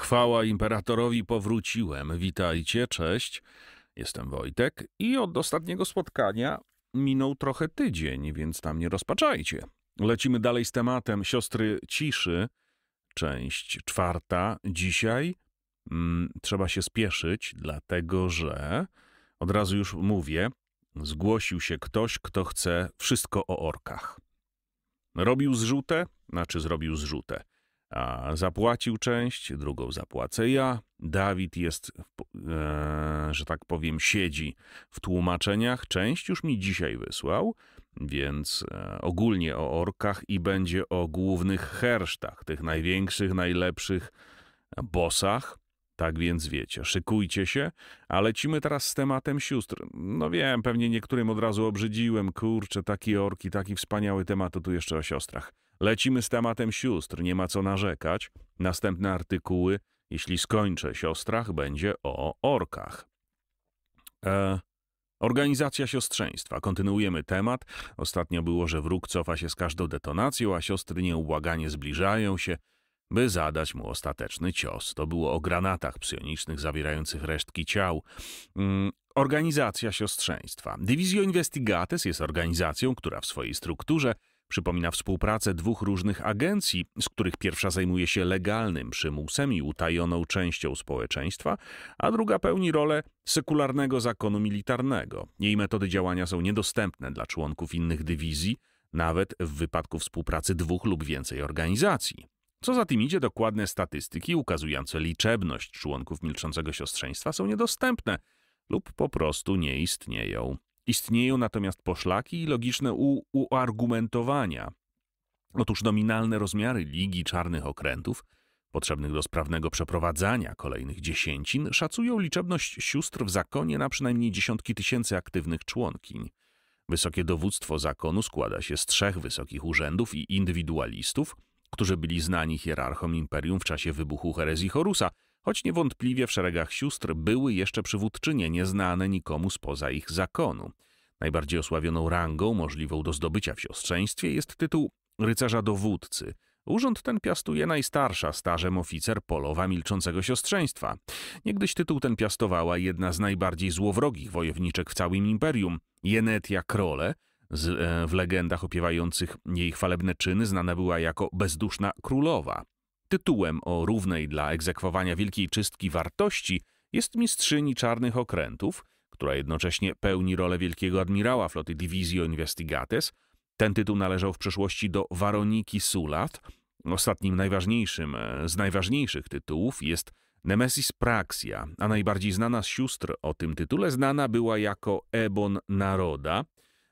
Chwała imperatorowi powróciłem. Witajcie, cześć. Jestem Wojtek i od ostatniego spotkania minął trochę tydzień, więc tam nie rozpaczajcie. Lecimy dalej z tematem siostry ciszy, część czwarta. Dzisiaj mm, trzeba się spieszyć, dlatego że od razu już mówię, zgłosił się ktoś, kto chce wszystko o orkach. Robił zrzutę, znaczy zrobił zrzutę. A zapłacił część, drugą zapłacę ja. Dawid jest, e, że tak powiem, siedzi w tłumaczeniach. Część już mi dzisiaj wysłał, więc e, ogólnie o orkach i będzie o głównych hersztach, tych największych, najlepszych e, bosach. Tak więc wiecie, szykujcie się, a lecimy teraz z tematem sióstr. No wiem, pewnie niektórym od razu obrzydziłem, kurczę, taki orki, taki wspaniały temat, to tu jeszcze o siostrach. Lecimy z tematem sióstr, nie ma co narzekać. Następne artykuły, jeśli skończę siostrach, będzie o orkach. E, organizacja siostrzeństwa. Kontynuujemy temat. Ostatnio było, że wróg cofa się z każdą detonacją, a siostry nieubłaganie zbliżają się, by zadać mu ostateczny cios. To było o granatach psionicznych zawierających resztki ciał. Mm. Organizacja Siostrzeństwa. Divisio Investigates jest organizacją, która w swojej strukturze Przypomina współpracę dwóch różnych agencji, z których pierwsza zajmuje się legalnym przymusem i utajoną częścią społeczeństwa, a druga pełni rolę sekularnego zakonu militarnego. Jej metody działania są niedostępne dla członków innych dywizji, nawet w wypadku współpracy dwóch lub więcej organizacji. Co za tym idzie, dokładne statystyki ukazujące liczebność członków milczącego siostrzeństwa są niedostępne lub po prostu nie istnieją. Istnieją natomiast poszlaki i logiczne u- uargumentowania. Otóż nominalne rozmiary ligi czarnych okrętów, potrzebnych do sprawnego przeprowadzania kolejnych dziesięcin, szacują liczebność sióstr w zakonie na przynajmniej dziesiątki tysięcy aktywnych członkiń. Wysokie dowództwo zakonu składa się z trzech wysokich urzędów i indywidualistów, którzy byli znani hierarchom imperium w czasie wybuchu herezji Horusa – choć niewątpliwie w szeregach sióstr były jeszcze przywódczynie nieznane nikomu spoza ich zakonu. Najbardziej osławioną rangą możliwą do zdobycia w siostrzeństwie jest tytuł rycerza dowódcy. Urząd ten piastuje najstarsza starzem oficer polowa milczącego siostrzeństwa. Niegdyś tytuł ten piastowała jedna z najbardziej złowrogich wojowniczek w całym imperium, Jenetia Krole, z, e, w legendach opiewających jej chwalebne czyny znana była jako bezduszna królowa tytułem o równej dla egzekwowania wielkiej czystki wartości jest mistrzyni czarnych okrętów, która jednocześnie pełni rolę wielkiego admirała floty Divisio Investigates. Ten tytuł należał w przeszłości do Waroniki Sulat. Ostatnim najważniejszym e, z najważniejszych tytułów jest Nemesis Praxia, a najbardziej znana z sióstr o tym tytule znana była jako Ebon Naroda.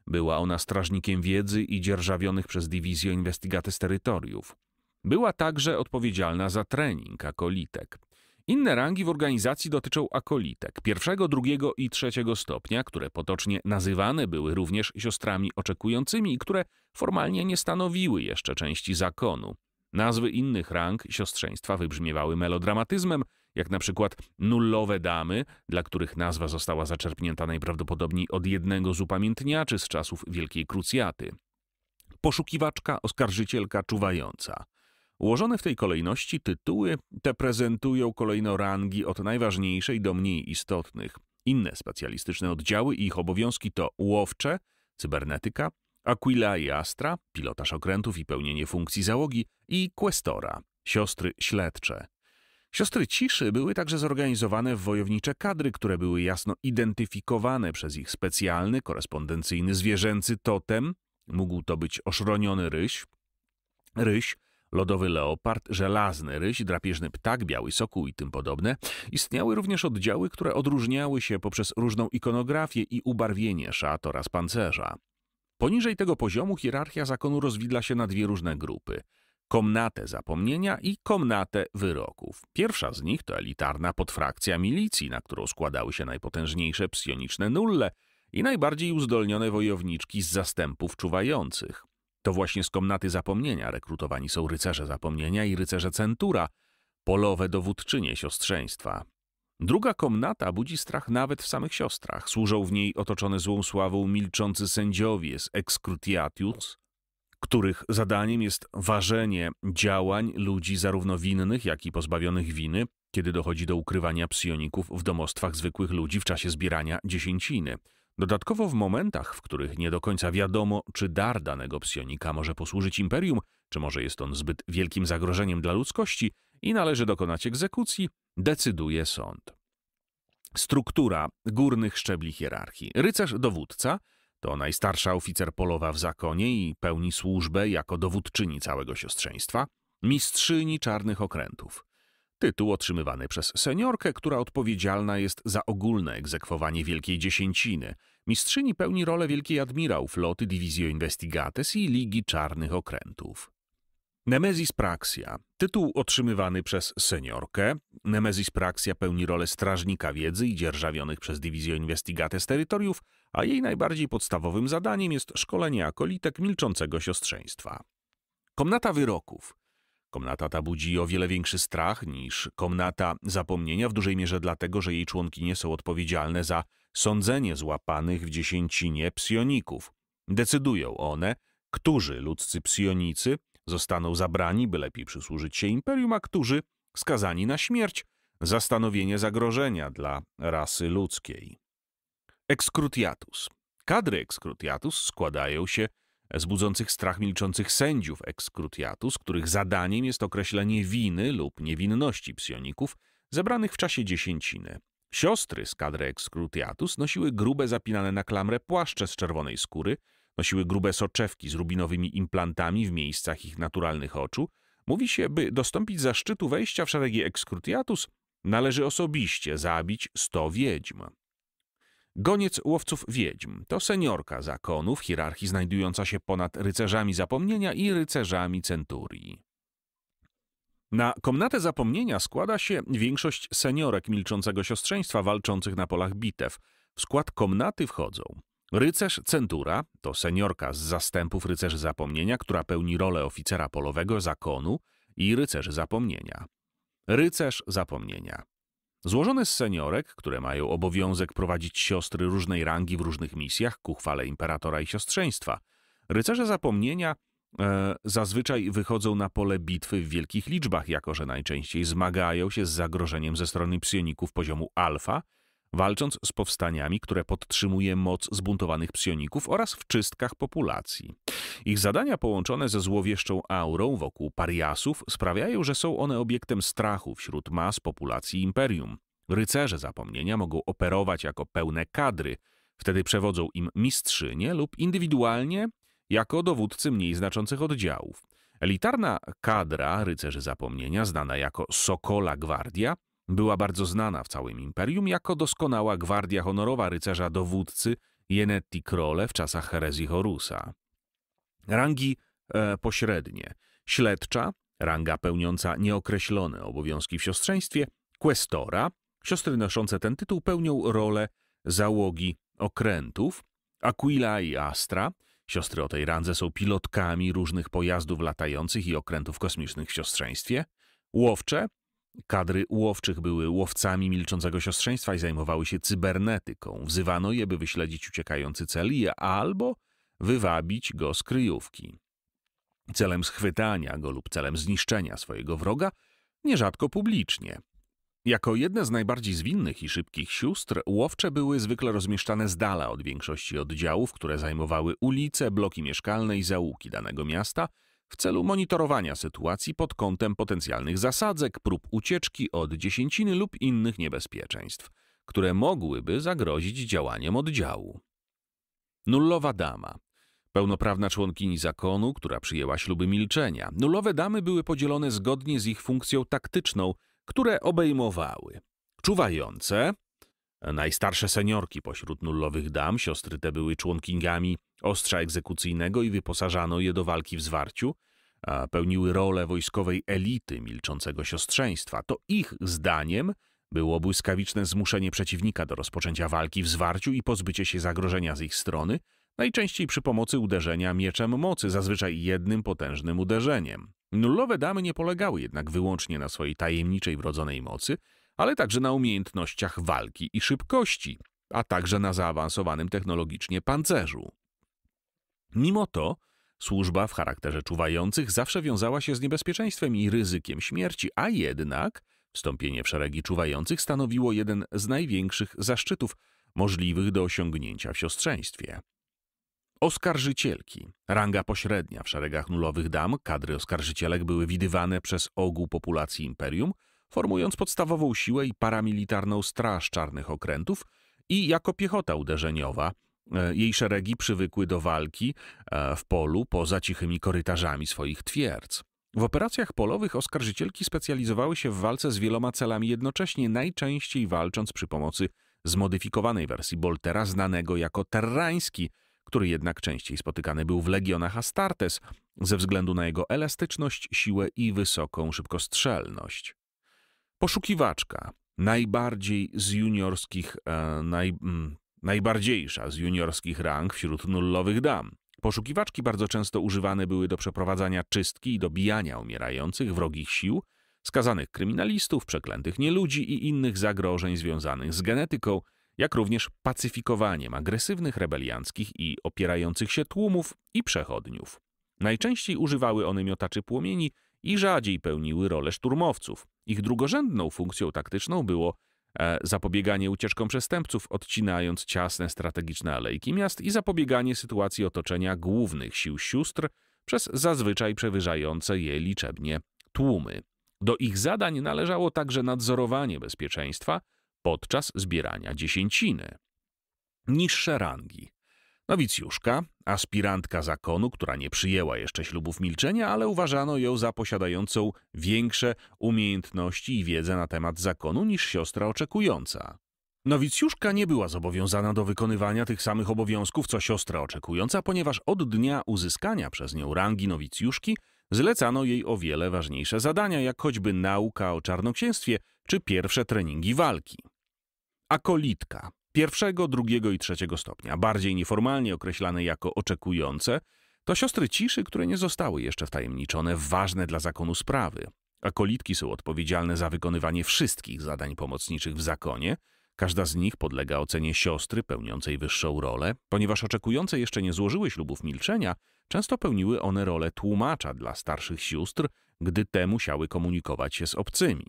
Była ona strażnikiem wiedzy i dzierżawionych przez Divisio Investigates terytoriów. Była także odpowiedzialna za trening akolitek. Inne rangi w organizacji dotyczą akolitek pierwszego, drugiego i trzeciego stopnia, które potocznie nazywane były również siostrami oczekującymi i które formalnie nie stanowiły jeszcze części zakonu. Nazwy innych rang siostrzeństwa wybrzmiewały melodramatyzmem, jak na przykład nullowe damy, dla których nazwa została zaczerpnięta najprawdopodobniej od jednego z upamiętniaczy z czasów Wielkiej Krucjaty. Poszukiwaczka, oskarżycielka, czuwająca – Ułożone w tej kolejności tytuły te prezentują kolejno rangi od najważniejszej do mniej istotnych. Inne specjalistyczne oddziały i ich obowiązki to łowcze, cybernetyka, Aquila i Astra, pilotaż okrętów i pełnienie funkcji załogi i Questora, siostry śledcze. Siostry ciszy były także zorganizowane w wojownicze kadry, które były jasno identyfikowane przez ich specjalny, korespondencyjny zwierzęcy totem. Mógł to być oszroniony ryś, ryś lodowy leopard, żelazny ryś, drapieżny ptak, biały sokół i tym podobne. Istniały również oddziały, które odróżniały się poprzez różną ikonografię i ubarwienie szat oraz pancerza. Poniżej tego poziomu hierarchia zakonu rozwidla się na dwie różne grupy. Komnatę zapomnienia i komnatę wyroków. Pierwsza z nich to elitarna podfrakcja milicji, na którą składały się najpotężniejsze psioniczne nulle i najbardziej uzdolnione wojowniczki z zastępów czuwających. To właśnie z komnaty zapomnienia rekrutowani są rycerze zapomnienia i rycerze centura, polowe dowódczynie siostrzeństwa. Druga komnata budzi strach nawet w samych siostrach. Służą w niej otoczone złą sławą milczący sędziowie z excrutiatius, których zadaniem jest ważenie działań ludzi zarówno winnych, jak i pozbawionych winy, kiedy dochodzi do ukrywania psioników w domostwach zwykłych ludzi w czasie zbierania dziesięciny – Dodatkowo w momentach, w których nie do końca wiadomo, czy dar danego psionika może posłużyć imperium, czy może jest on zbyt wielkim zagrożeniem dla ludzkości i należy dokonać egzekucji, decyduje sąd. Struktura górnych szczebli hierarchii. Rycerz-dowódca to najstarsza oficer polowa w zakonie i pełni służbę jako dowódczyni całego siostrzeństwa, mistrzyni czarnych okrętów. Tytuł otrzymywany przez seniorkę, która odpowiedzialna jest za ogólne egzekwowanie Wielkiej Dziesięciny. Mistrzyni pełni rolę wielkiej admirał floty Divisio Investigates i Ligi Czarnych Okrętów. Nemesis Praxia. Tytuł otrzymywany przez seniorkę. Nemesis Praxia pełni rolę strażnika wiedzy i dzierżawionych przez Divisio Investigates terytoriów, a jej najbardziej podstawowym zadaniem jest szkolenie akolitek milczącego siostrzeństwa. Komnata wyroków. Komnata ta budzi o wiele większy strach niż komnata zapomnienia, w dużej mierze dlatego, że jej członkinie są odpowiedzialne za sądzenie złapanych w dziesięcinie psioników. Decydują one, którzy ludzcy psionicy zostaną zabrani, by lepiej przysłużyć się imperium, a którzy skazani na śmierć za stanowienie zagrożenia dla rasy ludzkiej. Ekskrutiatus. Kadry ekskrutiatus składają się z budzących strach milczących sędziów ekskrutiatus, których zadaniem jest określenie winy lub niewinności psioników zebranych w czasie dziesięciny. Siostry z kadry ekskrutiatus nosiły grube zapinane na klamrę płaszcze z czerwonej skóry, nosiły grube soczewki z rubinowymi implantami w miejscach ich naturalnych oczu. Mówi się, by dostąpić zaszczytu wejścia w szeregi ekskrutiatus, należy osobiście zabić sto wiedźm. Goniec łowców wiedźm to seniorka zakonu w hierarchii znajdująca się ponad rycerzami zapomnienia i rycerzami centurii. Na komnatę zapomnienia składa się większość seniorek milczącego siostrzeństwa walczących na polach bitew. W skład komnaty wchodzą rycerz centura, to seniorka z zastępów rycerzy zapomnienia, która pełni rolę oficera polowego zakonu i rycerzy zapomnienia. Rycerz zapomnienia złożone z seniorek, które mają obowiązek prowadzić siostry różnej rangi w różnych misjach ku chwale imperatora i siostrzeństwa. Rycerze zapomnienia e, zazwyczaj wychodzą na pole bitwy w wielkich liczbach, jako że najczęściej zmagają się z zagrożeniem ze strony psioników poziomu alfa, walcząc z powstaniami, które podtrzymuje moc zbuntowanych psioników oraz w czystkach populacji. Ich zadania połączone ze złowieszczą aurą wokół pariasów sprawiają, że są one obiektem strachu wśród mas populacji imperium. Rycerze zapomnienia mogą operować jako pełne kadry, wtedy przewodzą im mistrzynie lub indywidualnie jako dowódcy mniej znaczących oddziałów. Elitarna kadra rycerzy zapomnienia, znana jako Sokola Gwardia, była bardzo znana w całym imperium jako doskonała gwardia honorowa rycerza dowódcy Jenetti Krole w czasach herezji Horusa. Rangi e, pośrednie. Śledcza, ranga pełniąca nieokreślone obowiązki w siostrzeństwie, questora, siostry noszące ten tytuł pełnią rolę załogi okrętów, Aquila i Astra, siostry o tej randze są pilotkami różnych pojazdów latających i okrętów kosmicznych w siostrzeństwie, łowcze, Kadry łowczych były łowcami milczącego siostrzeństwa i zajmowały się cybernetyką. Wzywano je, by wyśledzić uciekający cel i albo wywabić go z kryjówki. Celem schwytania go lub celem zniszczenia swojego wroga, nierzadko publicznie. Jako jedne z najbardziej zwinnych i szybkich sióstr, łowcze były zwykle rozmieszczane z dala od większości oddziałów, które zajmowały ulice, bloki mieszkalne i załuki danego miasta, w celu monitorowania sytuacji pod kątem potencjalnych zasadzek, prób ucieczki od dziesięciny lub innych niebezpieczeństw, które mogłyby zagrozić działaniem oddziału. Nullowa dama Pełnoprawna członkini zakonu, która przyjęła śluby milczenia. Nulowe damy były podzielone zgodnie z ich funkcją taktyczną, które obejmowały czuwające, najstarsze seniorki pośród nullowych dam, siostry te były członkiniami ostrza egzekucyjnego i wyposażano je do walki w zwarciu, a pełniły rolę wojskowej elity milczącego siostrzeństwa. To ich zdaniem było błyskawiczne zmuszenie przeciwnika do rozpoczęcia walki w zwarciu i pozbycie się zagrożenia z ich strony – najczęściej przy pomocy uderzenia mieczem mocy, zazwyczaj jednym potężnym uderzeniem. Nullowe damy nie polegały jednak wyłącznie na swojej tajemniczej wrodzonej mocy, ale także na umiejętnościach walki i szybkości, a także na zaawansowanym technologicznie pancerzu. Mimo to, służba w charakterze czuwających zawsze wiązała się z niebezpieczeństwem i ryzykiem śmierci, a jednak wstąpienie w szeregi czuwających stanowiło jeden z największych zaszczytów możliwych do osiągnięcia w siostrzeństwie. Oskarżycielki, ranga pośrednia w szeregach nulowych dam, kadry oskarżycielek były widywane przez ogół populacji imperium, formując podstawową siłę i paramilitarną straż czarnych okrętów i jako piechota uderzeniowa. E, jej szeregi przywykły do walki e, w polu poza cichymi korytarzami swoich twierdz. W operacjach polowych oskarżycielki specjalizowały się w walce z wieloma celami jednocześnie, najczęściej walcząc przy pomocy zmodyfikowanej wersji Boltera, znanego jako terrański – który jednak częściej spotykany był w legionach Astartes ze względu na jego elastyczność, siłę i wysoką szybkostrzelność. Poszukiwaczka, najbardziej z juniorskich, e, naj, m, mm, najbardziejsza z juniorskich rang wśród nullowych dam. Poszukiwaczki bardzo często używane były do przeprowadzania czystki i dobijania umierających wrogich sił, skazanych kryminalistów, przeklętych nieludzi i innych zagrożeń związanych z genetyką – jak również pacyfikowaniem agresywnych rebelianckich i opierających się tłumów i przechodniów. Najczęściej używały one miotaczy płomieni i rzadziej pełniły rolę szturmowców. Ich drugorzędną funkcją taktyczną było e, zapobieganie ucieczkom przestępców, odcinając ciasne strategiczne alejki miast i zapobieganie sytuacji otoczenia głównych sił sióstr przez zazwyczaj przewyższające je liczebnie tłumy. Do ich zadań należało także nadzorowanie bezpieczeństwa, podczas zbierania dziesięciny. Niższe rangi. Nowicjuszka, aspirantka zakonu, która nie przyjęła jeszcze ślubów milczenia, ale uważano ją za posiadającą większe umiejętności i wiedzę na temat zakonu niż siostra oczekująca. Nowicjuszka nie była zobowiązana do wykonywania tych samych obowiązków co siostra oczekująca, ponieważ od dnia uzyskania przez nią rangi nowicjuszki zlecano jej o wiele ważniejsze zadania, jak choćby nauka o czarnoksięstwie czy pierwsze treningi walki. Akolitka pierwszego, drugiego i trzeciego stopnia, bardziej nieformalnie określane jako oczekujące, to siostry ciszy, które nie zostały jeszcze wtajemniczone w ważne dla zakonu sprawy. Akolitki są odpowiedzialne za wykonywanie wszystkich zadań pomocniczych w zakonie. Każda z nich podlega ocenie siostry pełniącej wyższą rolę. Ponieważ oczekujące jeszcze nie złożyły ślubów milczenia, często pełniły one rolę tłumacza dla starszych sióstr, gdy te musiały komunikować się z obcymi.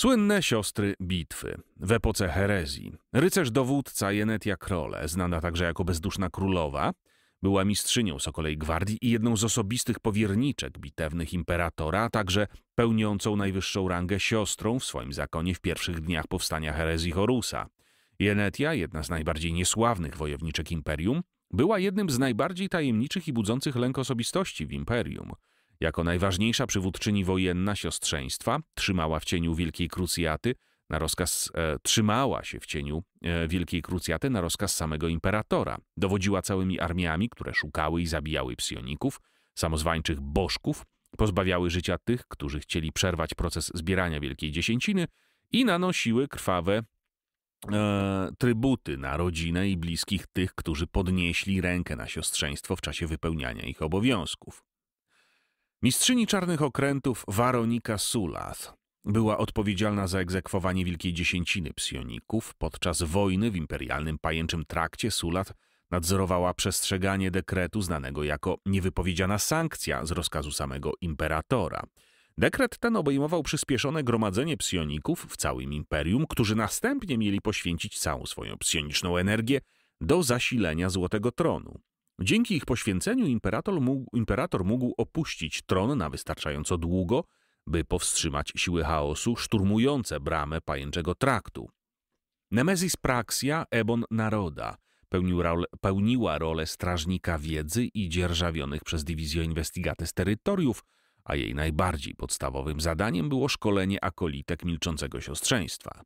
Słynne siostry bitwy w epoce herezji. Rycerz dowódca Jenetia Krole, znana także jako bezduszna królowa, była mistrzynią Sokolej Gwardii i jedną z osobistych powierniczek bitewnych imperatora, a także pełniącą najwyższą rangę siostrą w swoim zakonie w pierwszych dniach powstania herezji Horusa. Jenetia, jedna z najbardziej niesławnych wojowniczek imperium, była jednym z najbardziej tajemniczych i budzących lęk osobistości w imperium. Jako najważniejsza przywódczyni wojenna siostrzeństwa trzymała w cieniu Wielkiej Krucjaty na rozkaz e, trzymała się w cieniu e, Wielkiej Krucjaty na rozkaz samego imperatora. Dowodziła całymi armiami, które szukały i zabijały psioników, samozwańczych bożków, pozbawiały życia tych, którzy chcieli przerwać proces zbierania Wielkiej Dziesięciny i nanosiły krwawe e, trybuty na rodzinę i bliskich tych, którzy podnieśli rękę na siostrzeństwo w czasie wypełniania ich obowiązków. Mistrzyni czarnych okrętów Waronika Sulath była odpowiedzialna za egzekwowanie Wielkiej Dziesięciny psioników. Podczas wojny w imperialnym pajęczym trakcie Sulath nadzorowała przestrzeganie dekretu znanego jako niewypowiedziana sankcja z rozkazu samego imperatora. Dekret ten obejmował przyspieszone gromadzenie psioników w całym imperium, którzy następnie mieli poświęcić całą swoją psioniczną energię do zasilenia Złotego Tronu. Dzięki ich poświęceniu imperator mógł, imperator mógł opuścić tron na wystarczająco długo, by powstrzymać siły chaosu szturmujące bramę pajęczego traktu. Nemezis Praxia, Ebon Naroda, pełnił pełniła rolę strażnika wiedzy i dzierżawionych przez Divisio z terytoriów, a jej najbardziej podstawowym zadaniem było szkolenie akolitek milczącego siostrzeństwa.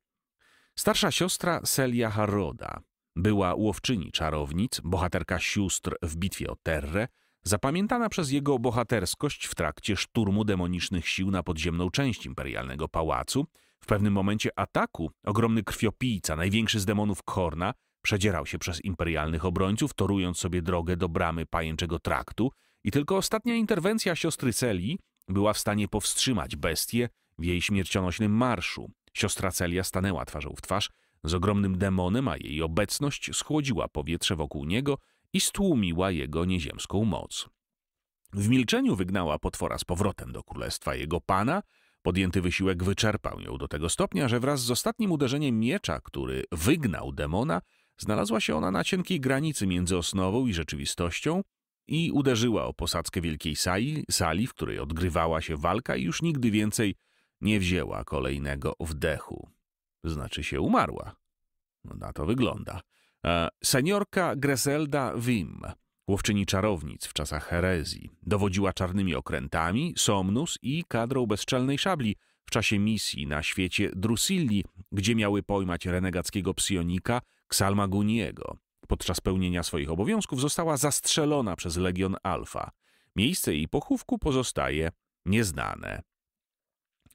Starsza siostra Celia Haroda była łowczyni czarownic, bohaterka sióstr w bitwie o Terrę, zapamiętana przez jego bohaterskość w trakcie szturmu demonicznych sił na podziemną część imperialnego pałacu. W pewnym momencie ataku ogromny krwiopijca, największy z demonów Korna, przedzierał się przez imperialnych obrońców, torując sobie drogę do bramy pajęczego traktu i tylko ostatnia interwencja siostry Celi była w stanie powstrzymać bestię w jej śmiercionośnym marszu. Siostra Celia stanęła twarzą w twarz z ogromnym demonem, a jej obecność schłodziła powietrze wokół niego i stłumiła jego nieziemską moc. W milczeniu wygnała potwora z powrotem do królestwa jego pana. Podjęty wysiłek wyczerpał ją do tego stopnia, że wraz z ostatnim uderzeniem miecza, który wygnał demona, znalazła się ona na cienkiej granicy między osnową i rzeczywistością i uderzyła o posadzkę wielkiej sali, sali, w której odgrywała się walka i już nigdy więcej nie wzięła kolejnego wdechu. Znaczy się umarła. No, na to wygląda. E, seniorka Greselda Wim, łowczyni czarownic w czasach herezji, dowodziła czarnymi okrętami, Somnus i kadrą bezczelnej szabli w czasie misji na świecie Drusilli, gdzie miały pojmać renegackiego psionika Ksalmaguniego. Podczas pełnienia swoich obowiązków została zastrzelona przez Legion Alfa. Miejsce jej pochówku pozostaje nieznane.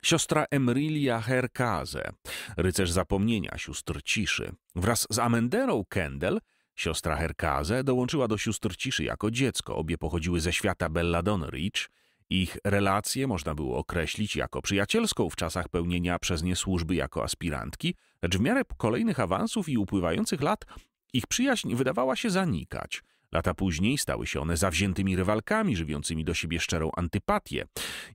Siostra Emrilia Herkaze, rycerz zapomnienia sióstr ciszy. Wraz z Amenderą Kendall, siostra Herkaze, dołączyła do sióstr ciszy jako dziecko. Obie pochodziły ze świata Belladon Ridge. Ich relacje można było określić jako przyjacielską w czasach pełnienia przez nie służby jako aspirantki, lecz w miarę kolejnych awansów i upływających lat ich przyjaźń wydawała się zanikać. Lata później stały się one zawziętymi rywalkami, żywiącymi do siebie szczerą antypatię.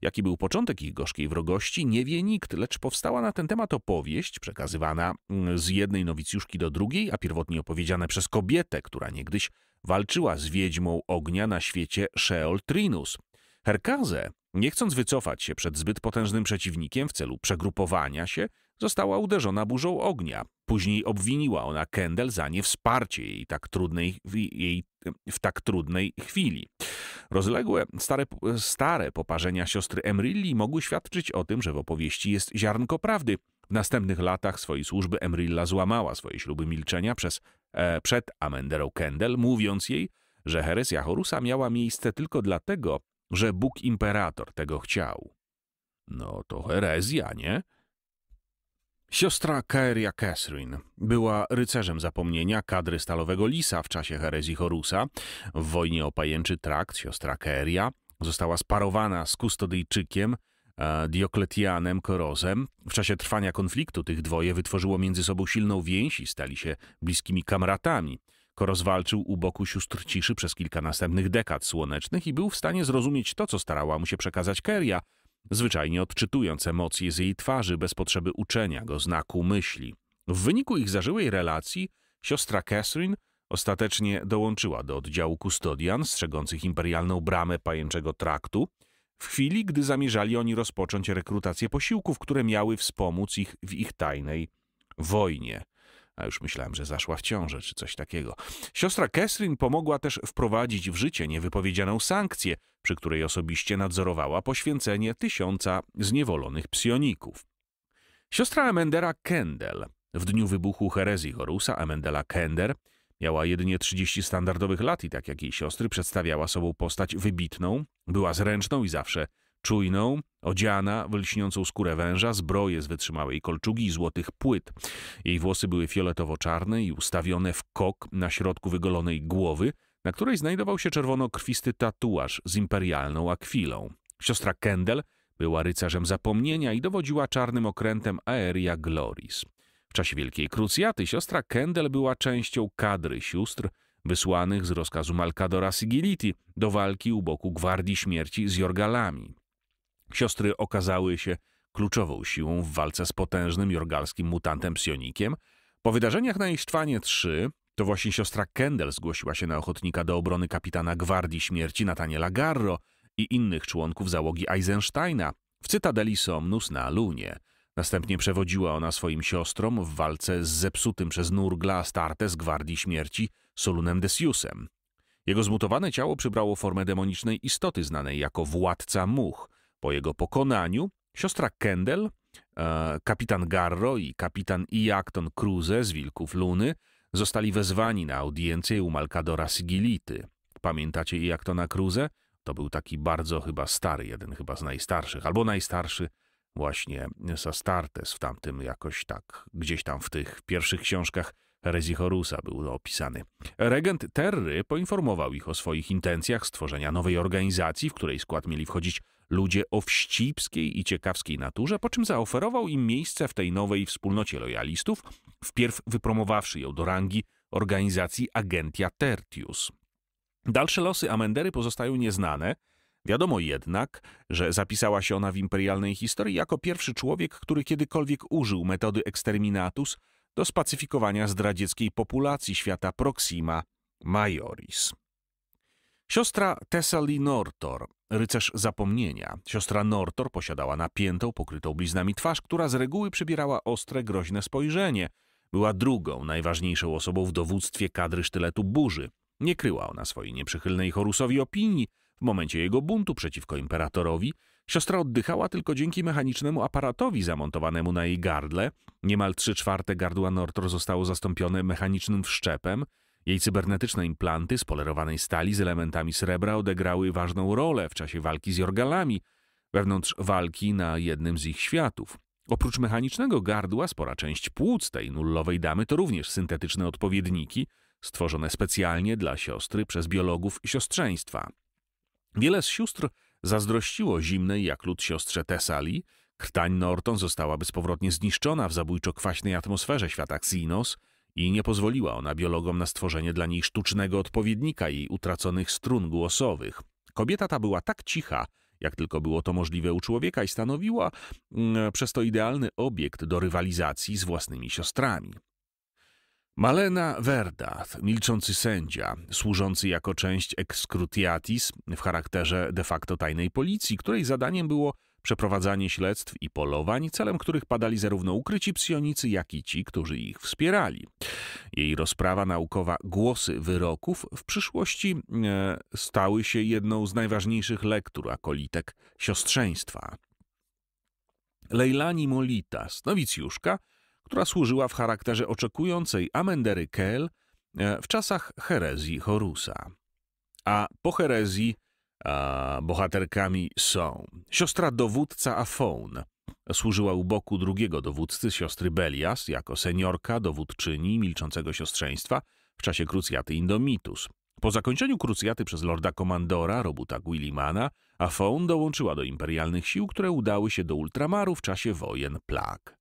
Jaki był początek ich gorzkiej wrogości, nie wie nikt, lecz powstała na ten temat opowieść, przekazywana mm, z jednej nowicjuszki do drugiej, a pierwotnie opowiedziane przez kobietę, która niegdyś walczyła z wiedźmą ognia na świecie Sheol Trinus. Herkaze, nie chcąc wycofać się przed zbyt potężnym przeciwnikiem w celu przegrupowania się, została uderzona burzą ognia. Później obwiniła ona Kendall za niewsparcie jej tak trudnej, jej w tak trudnej chwili. Rozległe, stare, stare poparzenia siostry Emrilli mogły świadczyć o tym, że w opowieści jest ziarnko prawdy. W następnych latach swojej służby Emrilla złamała swoje śluby milczenia przez, e, przed Amenderą Kendall, mówiąc jej, że heresja Horusa miała miejsce tylko dlatego, że Bóg imperator tego chciał. No to herezja, nie? Siostra Kaeria Catherine była rycerzem zapomnienia kadry Stalowego Lisa w czasie herezji Horusa. W wojnie o pajęczy trakt siostra Kaeria została sparowana z kustodyjczykiem e, Diokletianem Korozem. W czasie trwania konfliktu tych dwoje wytworzyło między sobą silną więź i stali się bliskimi kamratami. Koroz walczył u boku sióstr ciszy przez kilka następnych dekad słonecznych i był w stanie zrozumieć to, co starała mu się przekazać Keria – zwyczajnie odczytując emocje z jej twarzy bez potrzeby uczenia go znaku myśli. W wyniku ich zażyłej relacji siostra Catherine ostatecznie dołączyła do oddziału kustodian strzegących imperialną bramę pajęczego traktu, w chwili, gdy zamierzali oni rozpocząć rekrutację posiłków, które miały wspomóc ich w ich tajnej wojnie a już myślałem, że zaszła w ciążę czy coś takiego. Siostra Kesrin pomogła też wprowadzić w życie niewypowiedzianą sankcję, przy której osobiście nadzorowała poświęcenie tysiąca zniewolonych psioników. Siostra Amendera Kendel w dniu wybuchu herezji Horusa Amendela Kender Miała jedynie 30 standardowych lat i tak jak jej siostry przedstawiała sobą postać wybitną, była zręczną i zawsze czujną, odziana w lśniącą skórę węża, zbroję z wytrzymałej kolczugi i złotych płyt. Jej włosy były fioletowo-czarne i ustawione w kok na środku wygolonej głowy, na której znajdował się czerwono-krwisty tatuaż z imperialną akwilą. Siostra Kendall była rycerzem zapomnienia i dowodziła czarnym okrętem Aeria Gloris. W czasie Wielkiej Krucjaty siostra Kendall była częścią kadry sióstr wysłanych z rozkazu Malkadora Sigiliti do walki u boku Gwardii Śmierci z Jorgalami. Siostry okazały się kluczową siłą w walce z potężnym jorgalskim mutantem psionikiem. Po wydarzeniach na Istwanie III to właśnie siostra Kendall zgłosiła się na ochotnika do obrony kapitana Gwardii Śmierci Nataniela Garro i innych członków załogi Eisensteina w Cytadeli Somnus na Lunie. Następnie przewodziła ona swoim siostrom w walce z zepsutym przez Nurgla Astartes Gwardii Śmierci Solunem Desiusem. Jego zmutowane ciało przybrało formę demonicznej istoty znanej jako Władca Much – po jego pokonaniu siostra Kendall, e, kapitan Garro i kapitan Iacton Cruze z Wilków Luny zostali wezwani na audiencję u Malkadora Sigility. Pamiętacie Iactona Cruze? To był taki bardzo chyba stary, jeden chyba z najstarszych, albo najstarszy właśnie Sastartes w tamtym jakoś tak, gdzieś tam w tych pierwszych książkach Horusa był opisany. Regent Terry poinformował ich o swoich intencjach stworzenia nowej organizacji, w której skład mieli wchodzić ludzie o wścibskiej i ciekawskiej naturze, po czym zaoferował im miejsce w tej nowej wspólnocie lojalistów, wpierw wypromowawszy ją do rangi organizacji Agentia Tertius. Dalsze losy Amendery pozostają nieznane, Wiadomo jednak, że zapisała się ona w imperialnej historii jako pierwszy człowiek, który kiedykolwiek użył metody exterminatus do spacyfikowania zdradzieckiej populacji świata Proxima Majoris. Siostra Tessali Nortor Rycerz Zapomnienia. Siostra Nortor posiadała napiętą, pokrytą bliznami twarz, która z reguły przybierała ostre, groźne spojrzenie. Była drugą, najważniejszą osobą w dowództwie kadry sztyletu burzy. Nie kryła ona swojej nieprzychylnej Horusowi opinii. W momencie jego buntu przeciwko imperatorowi siostra oddychała tylko dzięki mechanicznemu aparatowi zamontowanemu na jej gardle. Niemal trzy czwarte gardła Nortor zostało zastąpione mechanicznym wszczepem, jej cybernetyczne implanty z polerowanej stali z elementami srebra odegrały ważną rolę w czasie walki z Jorgalami, wewnątrz walki na jednym z ich światów. Oprócz mechanicznego gardła, spora część płuc tej nullowej damy to również syntetyczne odpowiedniki, stworzone specjalnie dla siostry przez biologów siostrzeństwa. Wiele z sióstr zazdrościło zimnej jak lód siostrze Tesali. krtań Norton została bezpowrotnie zniszczona w zabójczo-kwaśnej atmosferze świata Xinos – i nie pozwoliła ona biologom na stworzenie dla niej sztucznego odpowiednika jej utraconych strun głosowych. Kobieta ta była tak cicha, jak tylko było to możliwe u człowieka i stanowiła mm, przez to idealny obiekt do rywalizacji z własnymi siostrami. Malena Verda, milczący sędzia, służący jako część excrutiatis w charakterze de facto tajnej policji, której zadaniem było przeprowadzanie śledztw i polowań, celem których padali zarówno ukryci psionicy, jak i ci, którzy ich wspierali. Jej rozprawa naukowa Głosy Wyroków w przyszłości e, stały się jedną z najważniejszych lektur akolitek siostrzeństwa. Leilani Molitas, nowicjuszka, która służyła w charakterze oczekującej Amendery Kel e, w czasach herezji Horusa. A po herezji a, bohaterkami są siostra dowódca Afon. Służyła u boku drugiego dowódcy, siostry Belias, jako seniorka, dowódczyni milczącego siostrzeństwa w czasie krucjaty Indomitus. Po zakończeniu krucjaty przez lorda komandora Robuta Guillimana, Afon dołączyła do imperialnych sił, które udały się do Ultramaru w czasie wojen plag.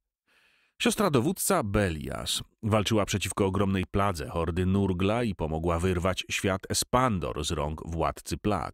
Siostra dowódca Belias walczyła przeciwko ogromnej pladze hordy Nurgla i pomogła wyrwać świat Espandor z rąk władcy plag.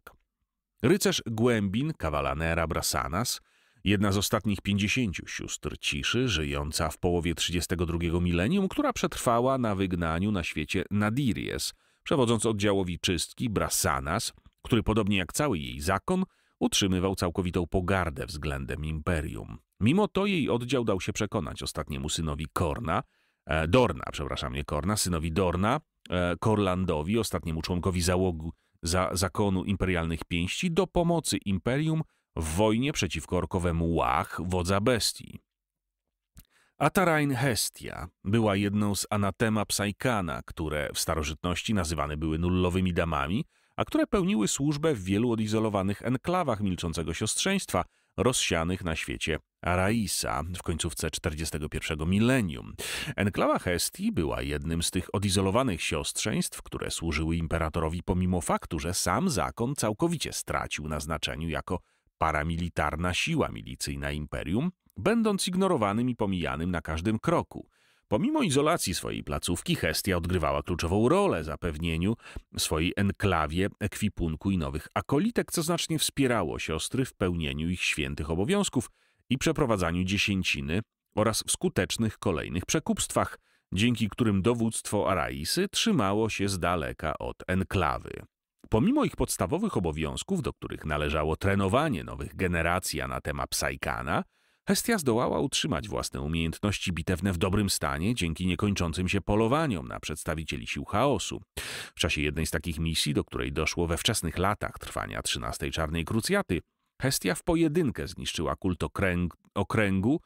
Rycerz Głębin, kawalanera Brassanas, jedna z ostatnich pięćdziesięciu sióstr ciszy, żyjąca w połowie 32 milenium, która przetrwała na wygnaniu na świecie Nadiries, przewodząc oddziałowi czystki Brassanas, który podobnie jak cały jej zakon utrzymywał całkowitą pogardę względem imperium. Mimo to jej oddział dał się przekonać ostatniemu synowi Korna, e, Dorna, przepraszam, nie Korna, synowi Dorna, e, Korlandowi, ostatniemu członkowi załogu, za zakonu imperialnych pięści do pomocy imperium w wojnie przeciwko orkowemu Łach, wodza bestii. Atarain Hestia była jedną z anatema Psaikana, które w starożytności nazywane były nullowymi damami, a które pełniły służbę w wielu odizolowanych enklawach milczącego siostrzeństwa rozsianych na świecie Araisa w końcówce 41 milenium. Enklawa Hestii była jednym z tych odizolowanych siostrzeństw, które służyły imperatorowi pomimo faktu, że sam zakon całkowicie stracił na znaczeniu jako paramilitarna siła milicyjna imperium, będąc ignorowanym i pomijanym na każdym kroku. Pomimo izolacji swojej placówki, Hestia odgrywała kluczową rolę w zapewnieniu swojej enklawie ekwipunku i nowych akolitek, co znacznie wspierało siostry w pełnieniu ich świętych obowiązków, i przeprowadzaniu dziesięciny oraz w skutecznych kolejnych przekupstwach, dzięki którym dowództwo Araisy trzymało się z daleka od enklawy. Pomimo ich podstawowych obowiązków, do których należało trenowanie nowych generacji anatema Psajkana, Hestia zdołała utrzymać własne umiejętności bitewne w dobrym stanie dzięki niekończącym się polowaniom na przedstawicieli sił chaosu. W czasie jednej z takich misji, do której doszło we wczesnych latach trwania XIII Czarnej Krucjaty, Hestia w pojedynkę zniszczyła kult okręg, okręgu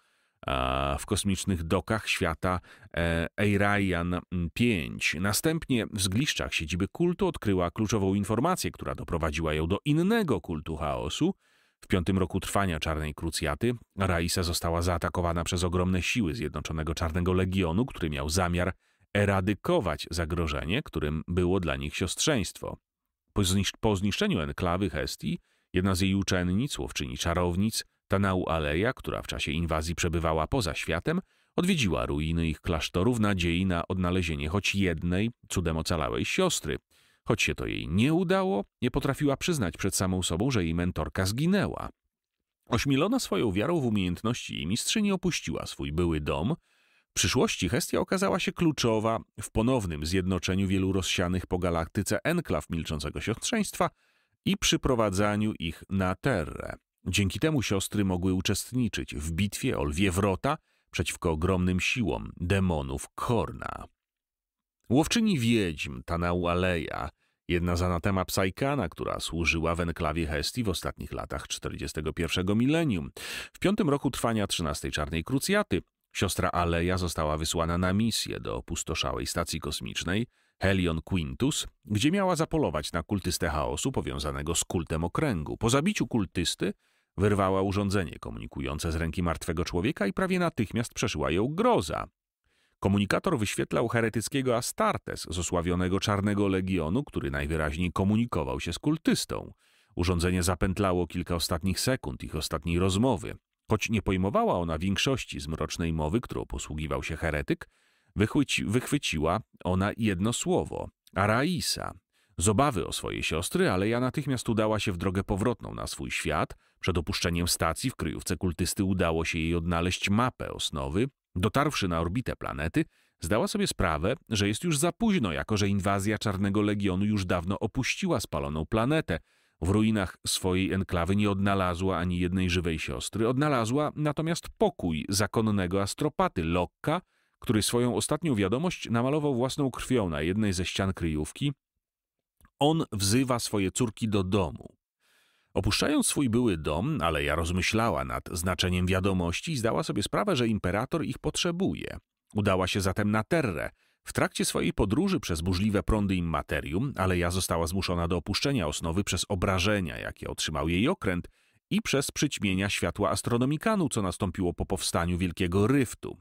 a w kosmicznych dokach świata e, Eiraian 5. Następnie w zgliszczach siedziby kultu odkryła kluczową informację, która doprowadziła ją do innego kultu chaosu. W piątym roku trwania Czarnej Krucjaty Raisa została zaatakowana przez ogromne siły Zjednoczonego Czarnego Legionu, który miał zamiar eradykować zagrożenie, którym było dla nich siostrzeństwo. Po, po zniszczeniu enklawy Hestii Jedna z jej uczennic, łowczyni czarownic, Tanau Aleja, która w czasie inwazji przebywała poza światem, odwiedziła ruiny ich klasztorów w nadziei na odnalezienie choć jednej, cudem ocalałej siostry. Choć się to jej nie udało, nie potrafiła przyznać przed samą sobą, że jej mentorka zginęła. Ośmielona swoją wiarą w umiejętności jej mistrzyni opuściła swój były dom. W przyszłości Hestia okazała się kluczowa w ponownym zjednoczeniu wielu rozsianych po galaktyce enklaw milczącego siostrzeństwa – i przyprowadzaniu ich na terrę. Dzięki temu siostry mogły uczestniczyć w bitwie o lwie wrota przeciwko ogromnym siłom demonów Korna. Łowczyni wiedźm Tanau Aleja, jedna z anatema Psajkana, która służyła w enklawie Hestii w ostatnich latach 41 milenium. W piątym roku trwania XIII Czarnej Krucjaty siostra Aleja została wysłana na misję do opustoszałej stacji kosmicznej, Helion Quintus, gdzie miała zapolować na kultystę chaosu powiązanego z kultem okręgu. Po zabiciu kultysty wyrwała urządzenie komunikujące z ręki martwego człowieka i prawie natychmiast przeszyła ją groza. Komunikator wyświetlał heretyckiego Astartes z osławionego Czarnego Legionu, który najwyraźniej komunikował się z kultystą. Urządzenie zapętlało kilka ostatnich sekund ich ostatniej rozmowy. Choć nie pojmowała ona większości z mrocznej mowy, którą posługiwał się heretyk, Wychwyci, wychwyciła ona jedno słowo – Araisa. Z obawy o swoje siostry, ale ja natychmiast udała się w drogę powrotną na swój świat. Przed opuszczeniem stacji w kryjówce kultysty udało się jej odnaleźć mapę osnowy. Dotarwszy na orbitę planety, zdała sobie sprawę, że jest już za późno, jako że inwazja Czarnego Legionu już dawno opuściła spaloną planetę. W ruinach swojej enklawy nie odnalazła ani jednej żywej siostry, odnalazła natomiast pokój zakonnego astropaty Lokka, który swoją ostatnią wiadomość namalował własną krwią na jednej ze ścian kryjówki, on wzywa swoje córki do domu. Opuszczając swój były dom, Aleja rozmyślała nad znaczeniem wiadomości i zdała sobie sprawę, że imperator ich potrzebuje. Udała się zatem na Terrę. W trakcie swojej podróży przez burzliwe prądy immaterium, Aleja została zmuszona do opuszczenia osnowy przez obrażenia, jakie otrzymał jej okręt i przez przyćmienia światła astronomikanu, co nastąpiło po powstaniu Wielkiego Ryftu.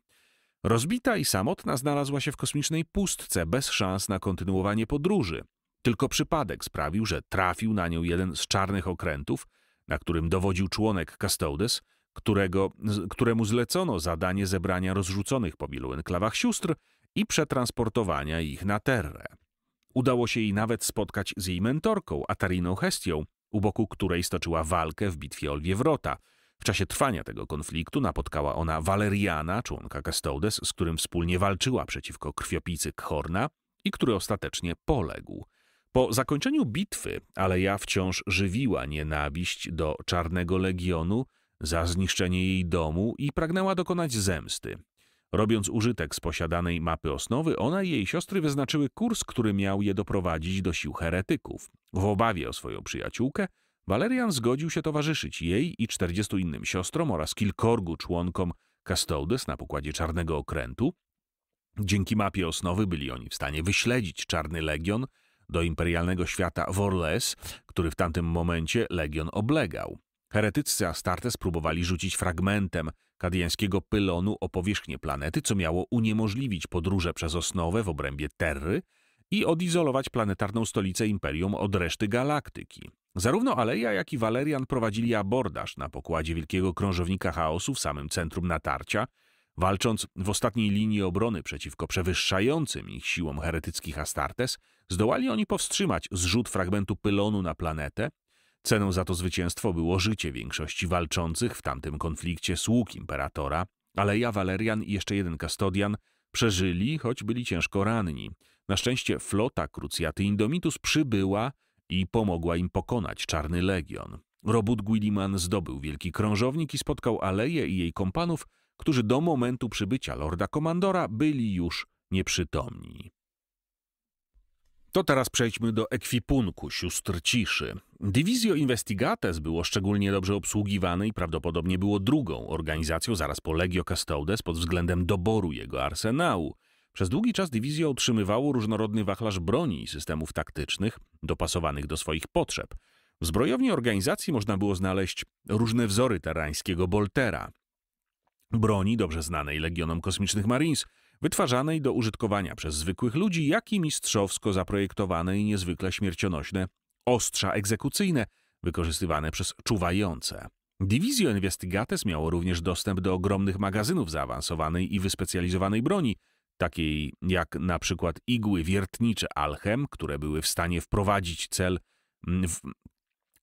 Rozbita i samotna znalazła się w kosmicznej pustce, bez szans na kontynuowanie podróży. Tylko przypadek sprawił, że trafił na nią jeden z czarnych okrętów, na którym dowodził członek Custodes, którego, któremu zlecono zadanie zebrania rozrzuconych po wielu enklawach sióstr i przetransportowania ich na Terrę. Udało się jej nawet spotkać z jej mentorką, Atariną Hestią, u boku której stoczyła walkę w bitwie o Lwie Wrota – w czasie trwania tego konfliktu napotkała ona Waleriana, członka Custodes, z którym wspólnie walczyła przeciwko krwiopijcy Khorna i który ostatecznie poległ. Po zakończeniu bitwy Aleja wciąż żywiła nienawiść do Czarnego Legionu za zniszczenie jej domu i pragnęła dokonać zemsty. Robiąc użytek z posiadanej mapy osnowy, ona i jej siostry wyznaczyły kurs, który miał je doprowadzić do sił heretyków. W obawie o swoją przyjaciółkę, Walerian zgodził się towarzyszyć jej i 40 innym siostrom oraz kilkorgu członkom Castoldes na pokładzie Czarnego Okrętu. Dzięki mapie osnowy byli oni w stanie wyśledzić Czarny Legion do imperialnego świata Vorles, który w tamtym momencie Legion oblegał. Heretyccy Astartes próbowali rzucić fragmentem kadiańskiego pylonu o powierzchnię planety, co miało uniemożliwić podróże przez osnowę w obrębie Terry i odizolować planetarną stolicę Imperium od reszty galaktyki. Zarówno Aleja, jak i Walerian prowadzili abordaż na pokładzie wielkiego krążownika chaosu w samym centrum natarcia, walcząc w ostatniej linii obrony przeciwko przewyższającym ich siłom heretyckich Astartes, zdołali oni powstrzymać zrzut fragmentu pylonu na planetę. Ceną za to zwycięstwo było życie większości walczących w tamtym konflikcie sług imperatora, Aleja, Walerian i jeszcze jeden kastodian przeżyli, choć byli ciężko ranni. Na szczęście flota krucjaty Indomitus przybyła, i pomogła im pokonać Czarny Legion. Robót Guilliman zdobył wielki krążownik i spotkał Aleję i jej kompanów, którzy do momentu przybycia Lorda Komandora byli już nieprzytomni. To teraz przejdźmy do ekwipunku sióstr ciszy. Divisio Investigates było szczególnie dobrze obsługiwane i prawdopodobnie było drugą organizacją zaraz po Legio Castaudes pod względem doboru jego arsenału – przez długi czas dywizja utrzymywało różnorodny wachlarz broni i systemów taktycznych dopasowanych do swoich potrzeb. W zbrojowni organizacji można było znaleźć różne wzory tarańskiego Boltera, broni dobrze znanej Legionom Kosmicznych Marines, wytwarzanej do użytkowania przez zwykłych ludzi, jak i mistrzowsko zaprojektowane i niezwykle śmiercionośne ostrza egzekucyjne wykorzystywane przez czuwające. Divisio Investigates miało również dostęp do ogromnych magazynów zaawansowanej i wyspecjalizowanej broni – takiej jak na przykład igły wiertnicze Alchem, które były w stanie wprowadzić cel mm,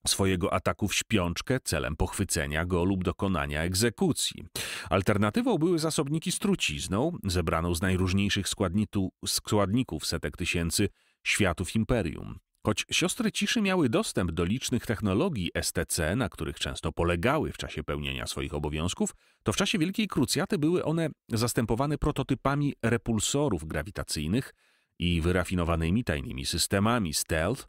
swojego ataku w śpiączkę celem pochwycenia go lub dokonania egzekucji. Alternatywą były zasobniki z trucizną, zebraną z najróżniejszych składników setek tysięcy światów imperium. Choć siostry ciszy miały dostęp do licznych technologii STC, na których często polegały w czasie pełnienia swoich obowiązków, to w czasie Wielkiej Krucjaty były one zastępowane prototypami repulsorów grawitacyjnych i wyrafinowanymi tajnymi systemami stealth,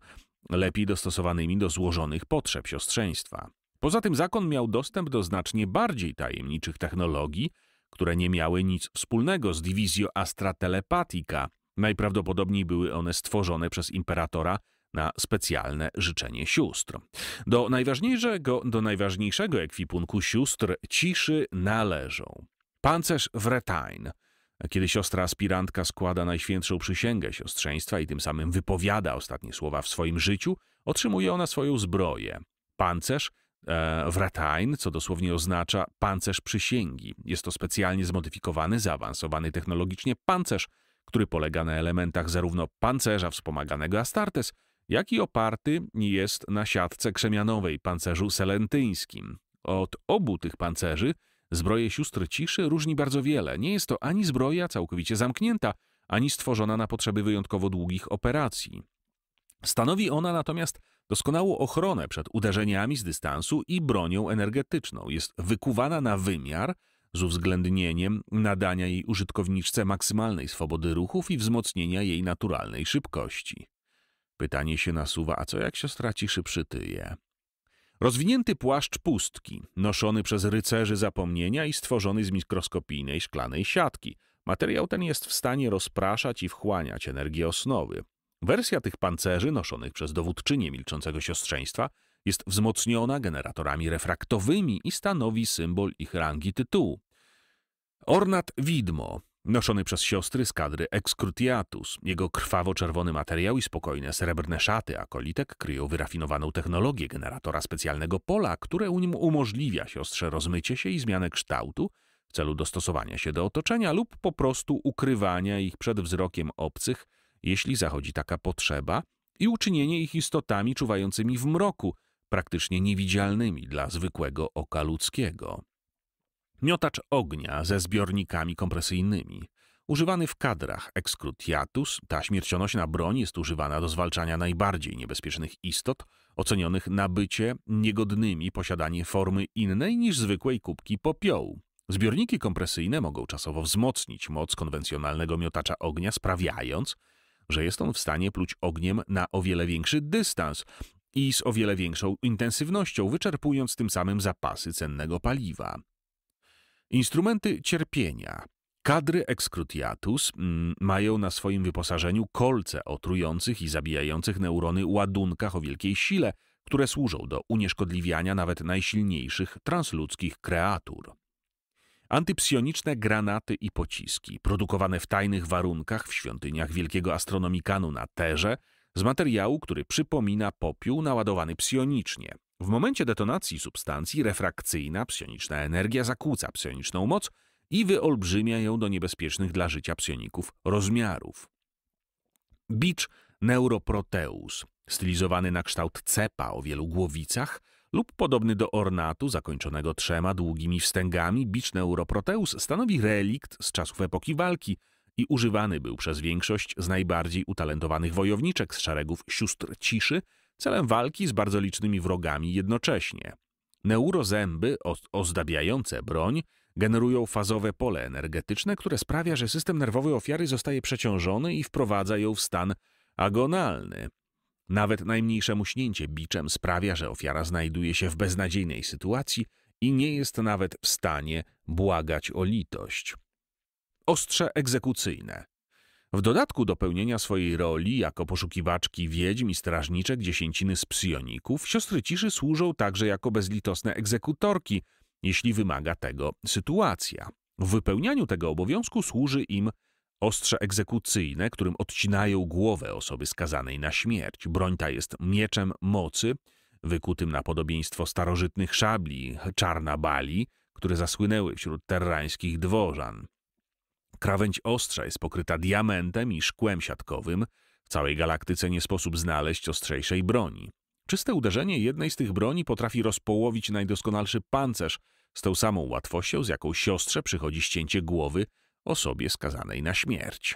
lepiej dostosowanymi do złożonych potrzeb siostrzeństwa. Poza tym zakon miał dostęp do znacznie bardziej tajemniczych technologii, które nie miały nic wspólnego z Divisio Astra Telepatica. Najprawdopodobniej były one stworzone przez imperatora na specjalne życzenie sióstr. Do najważniejszego, do najważniejszego ekwipunku sióstr ciszy należą pancerz Wretain, kiedy siostra aspirantka składa najświętszą przysięgę siostrzeństwa i tym samym wypowiada ostatnie słowa w swoim życiu, otrzymuje ona swoją zbroję. Pancerz e, Wratain, co dosłownie oznacza pancerz przysięgi. Jest to specjalnie zmodyfikowany, zaawansowany technologicznie pancerz, który polega na elementach zarówno pancerza wspomaganego Astartes, jak i oparty jest na siatce krzemianowej, pancerzu selentyńskim. Od obu tych pancerzy zbroje sióstr ciszy różni bardzo wiele. Nie jest to ani zbroja całkowicie zamknięta, ani stworzona na potrzeby wyjątkowo długich operacji. Stanowi ona natomiast doskonałą ochronę przed uderzeniami z dystansu i bronią energetyczną. Jest wykuwana na wymiar z uwzględnieniem nadania jej użytkowniczce maksymalnej swobody ruchów i wzmocnienia jej naturalnej szybkości. Pytanie się nasuwa, a co jak siostra ciszy przytyje? Rozwinięty płaszcz pustki, noszony przez rycerzy zapomnienia i stworzony z mikroskopijnej szklanej siatki. Materiał ten jest w stanie rozpraszać i wchłaniać energię osnowy. Wersja tych pancerzy, noszonych przez dowódczynię milczącego siostrzeństwa, jest wzmocniona generatorami refraktowymi i stanowi symbol ich rangi tytułu. Ornat widmo Noszony przez siostry z kadry Excrutiatus, jego krwawo-czerwony materiał i spokojne srebrne szaty akolitek kryją wyrafinowaną technologię generatora specjalnego pola, które u nim umożliwia siostrze rozmycie się i zmianę kształtu w celu dostosowania się do otoczenia lub po prostu ukrywania ich przed wzrokiem obcych, jeśli zachodzi taka potrzeba, i uczynienie ich istotami czuwającymi w mroku, praktycznie niewidzialnymi dla zwykłego oka ludzkiego. Miotacz ognia ze zbiornikami kompresyjnymi. Używany w kadrach excrutiatus, ta śmiercionośna broń jest używana do zwalczania najbardziej niebezpiecznych istot, ocenionych nabycie niegodnymi posiadanie formy innej niż zwykłej kubki popiołu. Zbiorniki kompresyjne mogą czasowo wzmocnić moc konwencjonalnego miotacza ognia, sprawiając, że jest on w stanie pluć ogniem na o wiele większy dystans i z o wiele większą intensywnością, wyczerpując tym samym zapasy cennego paliwa. Instrumenty cierpienia. Kadry excrutiatus mm, mają na swoim wyposażeniu kolce o trujących i zabijających neurony ładunkach o wielkiej sile, które służą do unieszkodliwiania nawet najsilniejszych transludzkich kreatur. Antypsioniczne granaty i pociski, produkowane w tajnych warunkach w świątyniach wielkiego astronomikanu na Terze, z materiału, który przypomina popiół naładowany psionicznie, w momencie detonacji substancji refrakcyjna psioniczna energia zakłóca psioniczną moc i wyolbrzymia ją do niebezpiecznych dla życia psioników rozmiarów. Bicz neuroproteus, stylizowany na kształt cepa o wielu głowicach lub podobny do ornatu zakończonego trzema długimi wstęgami, bicz neuroproteus stanowi relikt z czasów epoki walki i używany był przez większość z najbardziej utalentowanych wojowniczek z szeregów sióstr ciszy – celem walki z bardzo licznymi wrogami jednocześnie. Neurozęby ozdabiające broń generują fazowe pole energetyczne, które sprawia, że system nerwowy ofiary zostaje przeciążony i wprowadza ją w stan agonalny. Nawet najmniejsze muśnięcie biczem sprawia, że ofiara znajduje się w beznadziejnej sytuacji i nie jest nawet w stanie błagać o litość. Ostrze egzekucyjne. W dodatku do pełnienia swojej roli jako poszukiwaczki wiedźm i strażniczek dziesięciny z psioników, siostry ciszy służą także jako bezlitosne egzekutorki, jeśli wymaga tego sytuacja. W wypełnianiu tego obowiązku służy im ostrze egzekucyjne, którym odcinają głowę osoby skazanej na śmierć. Broń ta jest mieczem mocy, wykutym na podobieństwo starożytnych szabli, czarna bali, które zasłynęły wśród terrańskich dworzan. Krawędź ostrza jest pokryta diamentem i szkłem siatkowym. W całej galaktyce nie sposób znaleźć ostrzejszej broni. Czyste uderzenie jednej z tych broni potrafi rozpołowić najdoskonalszy pancerz z tą samą łatwością, z jaką siostrze przychodzi ścięcie głowy osobie skazanej na śmierć.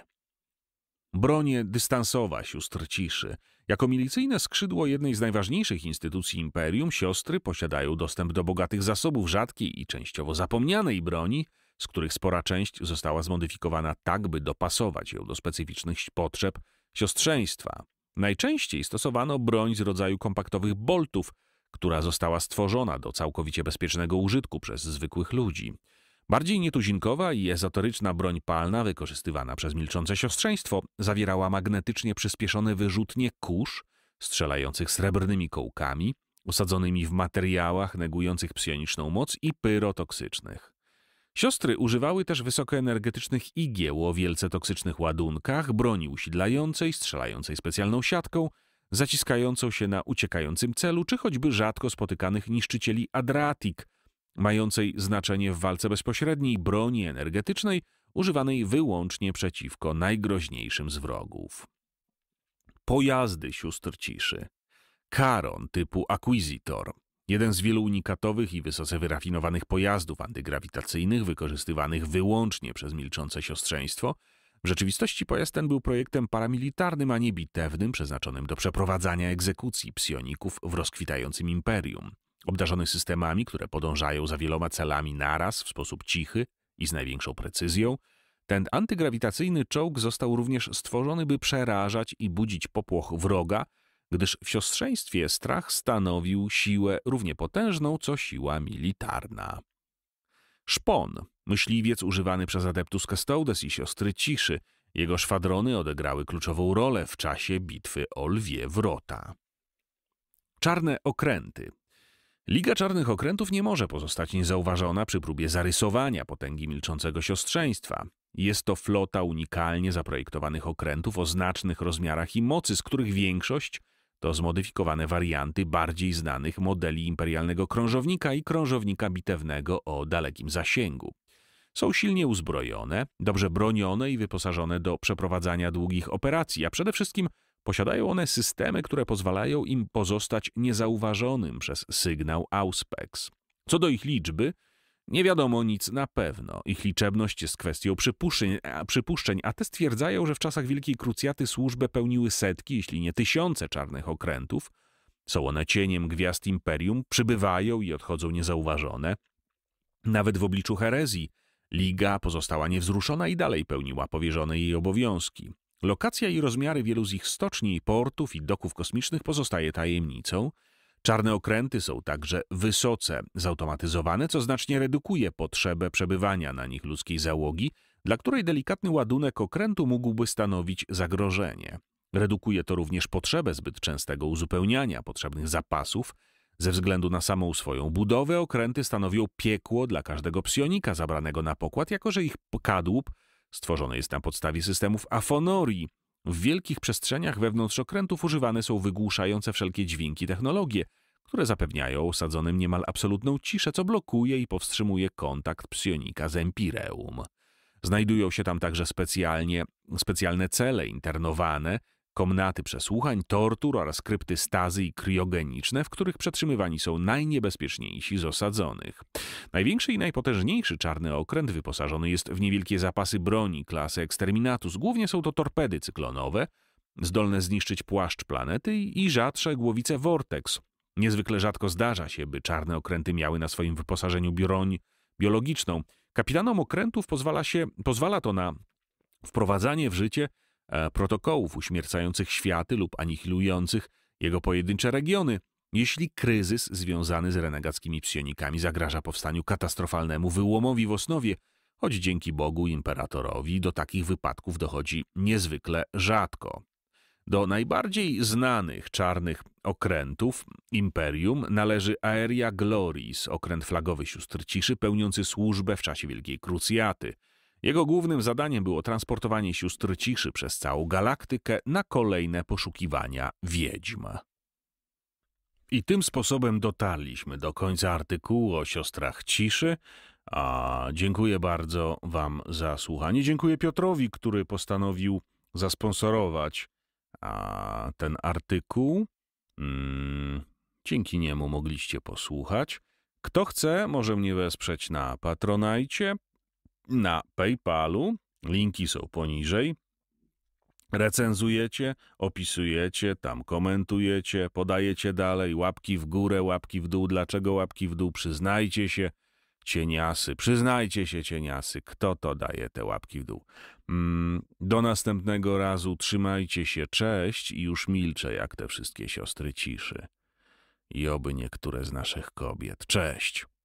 Bronie dystansowa sióstr ciszy. Jako milicyjne skrzydło jednej z najważniejszych instytucji imperium, siostry posiadają dostęp do bogatych zasobów rzadkiej i częściowo zapomnianej broni, z których spora część została zmodyfikowana tak, by dopasować ją do specyficznych potrzeb siostrzeństwa. Najczęściej stosowano broń z rodzaju kompaktowych boltów, która została stworzona do całkowicie bezpiecznego użytku przez zwykłych ludzi. Bardziej nietuzinkowa i ezoteryczna broń palna wykorzystywana przez milczące siostrzeństwo zawierała magnetycznie przyspieszone wyrzutnie kurz strzelających srebrnymi kołkami, osadzonymi w materiałach negujących psioniczną moc i pyrotoksycznych. Siostry używały też wysokoenergetycznych igieł o wielce toksycznych ładunkach, broni usidlającej, strzelającej specjalną siatką, zaciskającą się na uciekającym celu, czy choćby rzadko spotykanych niszczycieli Adriatic, mającej znaczenie w walce bezpośredniej broni energetycznej, używanej wyłącznie przeciwko najgroźniejszym z wrogów. Pojazdy sióstr ciszy. Karon typu Akwizitor, Jeden z wielu unikatowych i wysoce wyrafinowanych pojazdów antygrawitacyjnych wykorzystywanych wyłącznie przez milczące siostrzeństwo, w rzeczywistości pojazd ten był projektem paramilitarnym, a nie bitewnym, przeznaczonym do przeprowadzania egzekucji psioników w rozkwitającym imperium, obdarzony systemami, które podążają za wieloma celami naraz w sposób cichy i z największą precyzją, ten antygrawitacyjny czołg został również stworzony, by przerażać i budzić popłoch wroga, gdyż w siostrzeństwie strach stanowił siłę równie potężną, co siła militarna. Szpon, myśliwiec używany przez adeptus Castaudes i siostry Ciszy, jego szwadrony odegrały kluczową rolę w czasie bitwy o Lwie Wrota. Czarne okręty. Liga Czarnych Okrętów nie może pozostać niezauważona przy próbie zarysowania potęgi milczącego siostrzeństwa. Jest to flota unikalnie zaprojektowanych okrętów o znacznych rozmiarach i mocy, z których większość to zmodyfikowane warianty bardziej znanych modeli imperialnego krążownika i krążownika bitewnego o dalekim zasięgu. Są silnie uzbrojone, dobrze bronione i wyposażone do przeprowadzania długich operacji, a przede wszystkim posiadają one systemy, które pozwalają im pozostać niezauważonym przez sygnał AUSPEX. Co do ich liczby, nie wiadomo nic na pewno. Ich liczebność jest kwestią przypuszczeń a, przypuszczeń, a te stwierdzają, że w czasach Wielkiej Krucjaty służbę pełniły setki, jeśli nie tysiące czarnych okrętów. Są one cieniem gwiazd imperium, przybywają i odchodzą niezauważone. Nawet w obliczu herezji Liga pozostała niewzruszona i dalej pełniła powierzone jej obowiązki. Lokacja i rozmiary wielu z ich stoczni, portów i doków kosmicznych pozostaje tajemnicą – Czarne okręty są także wysoce zautomatyzowane, co znacznie redukuje potrzebę przebywania na nich ludzkiej załogi, dla której delikatny ładunek okrętu mógłby stanowić zagrożenie. Redukuje to również potrzebę zbyt częstego uzupełniania potrzebnych zapasów. Ze względu na samą swoją budowę okręty stanowią piekło dla każdego psionika zabranego na pokład, jako że ich kadłub stworzony jest na podstawie systemów afonorii, w wielkich przestrzeniach wewnątrz okrętów używane są wygłuszające wszelkie dźwięki technologie, które zapewniają osadzonym niemal absolutną ciszę, co blokuje i powstrzymuje kontakt psionika z Empireum. Znajdują się tam także specjalnie, specjalne cele internowane, komnaty przesłuchań, tortur oraz krypty stazy i kriogeniczne, w których przetrzymywani są najniebezpieczniejsi z osadzonych. Największy i najpotężniejszy czarny okręt wyposażony jest w niewielkie zapasy broni klasy Exterminatus. Głównie są to torpedy cyklonowe, zdolne zniszczyć płaszcz planety i rzadsze głowice Vortex. Niezwykle rzadko zdarza się, by czarne okręty miały na swoim wyposażeniu broń biologiczną. Kapitanom okrętów pozwala, się, pozwala to na wprowadzanie w życie E, protokołów uśmiercających światy lub anihilujących jego pojedyncze regiony, jeśli kryzys związany z renegackimi psionikami zagraża powstaniu katastrofalnemu wyłomowi w Osnowie, choć dzięki Bogu imperatorowi do takich wypadków dochodzi niezwykle rzadko. Do najbardziej znanych czarnych okrętów imperium należy Aeria Gloris, okręt flagowy sióstr ciszy pełniący służbę w czasie Wielkiej Krucjaty – jego głównym zadaniem było transportowanie sióstr ciszy przez całą galaktykę na kolejne poszukiwania wiedźm. I tym sposobem dotarliśmy do końca artykułu o siostrach ciszy, a dziękuję bardzo Wam za słuchanie. Dziękuję Piotrowi, który postanowił zasponsorować a, ten artykuł. Mm, dzięki niemu mogliście posłuchać. Kto chce, może mnie wesprzeć na Patronajcie na PayPalu. Linki są poniżej. Recenzujecie, opisujecie, tam komentujecie, podajecie dalej, łapki w górę, łapki w dół. Dlaczego łapki w dół? Przyznajcie się, cieniasy, przyznajcie się, cieniasy, kto to daje te łapki w dół. Mm, do następnego razu trzymajcie się, cześć i już milczę jak te wszystkie siostry ciszy. I oby niektóre z naszych kobiet. Cześć!